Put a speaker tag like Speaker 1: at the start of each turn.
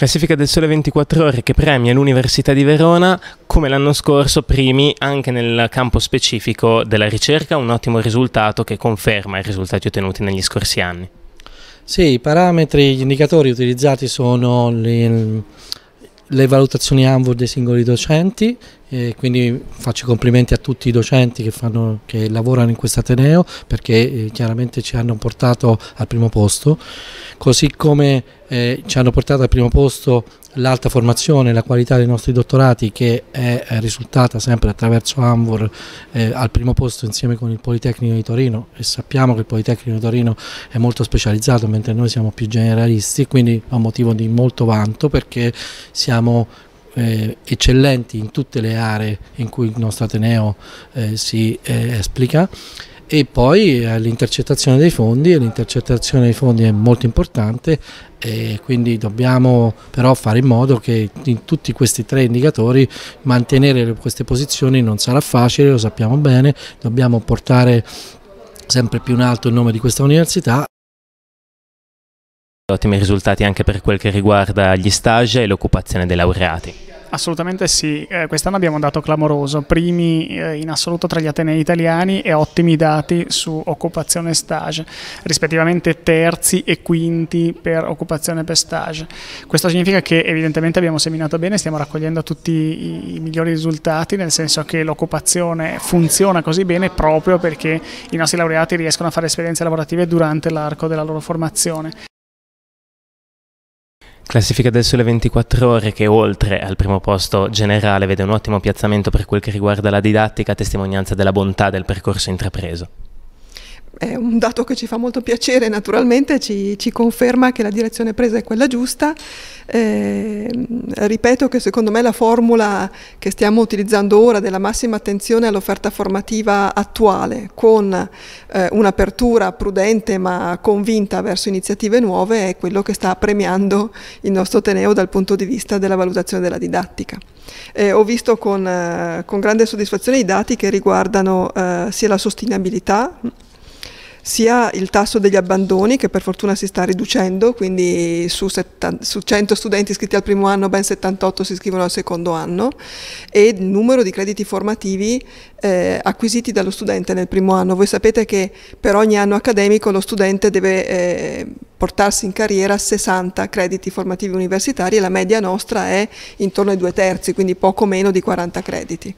Speaker 1: Classifica del Sole 24 Ore che premia l'Università di Verona come l'anno scorso primi anche nel campo specifico della ricerca, un ottimo risultato che conferma i risultati ottenuti negli scorsi anni.
Speaker 2: Sì, i parametri, gli indicatori utilizzati sono le, le valutazioni ANVUR dei singoli docenti, quindi faccio complimenti a tutti i docenti che, fanno, che lavorano in questo Ateneo perché eh, chiaramente ci hanno portato al primo posto, così come eh, ci hanno portato al primo posto l'alta formazione, la qualità dei nostri dottorati che è risultata sempre attraverso Anvor eh, al primo posto insieme con il Politecnico di Torino e sappiamo che il Politecnico di Torino è molto specializzato mentre noi siamo più generalisti quindi è un motivo di molto vanto perché siamo eh, eccellenti in tutte le aree in cui il nostro Ateneo eh, si eh, esplica e poi eh, l'intercettazione dei fondi, l'intercettazione dei fondi è molto importante e quindi dobbiamo però fare in modo che in tutti questi tre indicatori mantenere queste posizioni non sarà facile, lo sappiamo bene, dobbiamo portare sempre più in alto il nome di questa università.
Speaker 1: Ottimi risultati anche per quel che riguarda gli stage e l'occupazione dei laureati.
Speaker 3: Assolutamente sì, eh, quest'anno abbiamo un dato clamoroso, primi eh, in assoluto tra gli atenei italiani e ottimi dati su occupazione e stage, rispettivamente terzi e quinti per occupazione per stage. Questo significa che evidentemente abbiamo seminato bene, stiamo raccogliendo tutti i, i migliori risultati, nel senso che l'occupazione funziona così bene proprio perché i nostri laureati riescono a fare esperienze lavorative durante l'arco della loro formazione.
Speaker 1: Classifica del Sole 24 Ore che oltre al primo posto generale vede un ottimo piazzamento per quel che riguarda la didattica, testimonianza della bontà del percorso intrapreso
Speaker 4: è un dato che ci fa molto piacere naturalmente, ci, ci conferma che la direzione presa è quella giusta. Eh, ripeto che secondo me la formula che stiamo utilizzando ora della massima attenzione all'offerta formativa attuale con eh, un'apertura prudente ma convinta verso iniziative nuove è quello che sta premiando il nostro Teneo dal punto di vista della valutazione della didattica. Eh, ho visto con, eh, con, grande soddisfazione i dati che riguardano eh, sia la sostenibilità, sia il tasso degli abbandoni che per fortuna si sta riducendo, quindi su, 70, su 100 studenti iscritti al primo anno ben 78 si iscrivono al secondo anno e il numero di crediti formativi eh, acquisiti dallo studente nel primo anno. Voi sapete che per ogni anno accademico lo studente deve eh, portarsi in carriera 60 crediti formativi universitari e la media nostra è intorno ai due terzi, quindi poco meno di 40 crediti.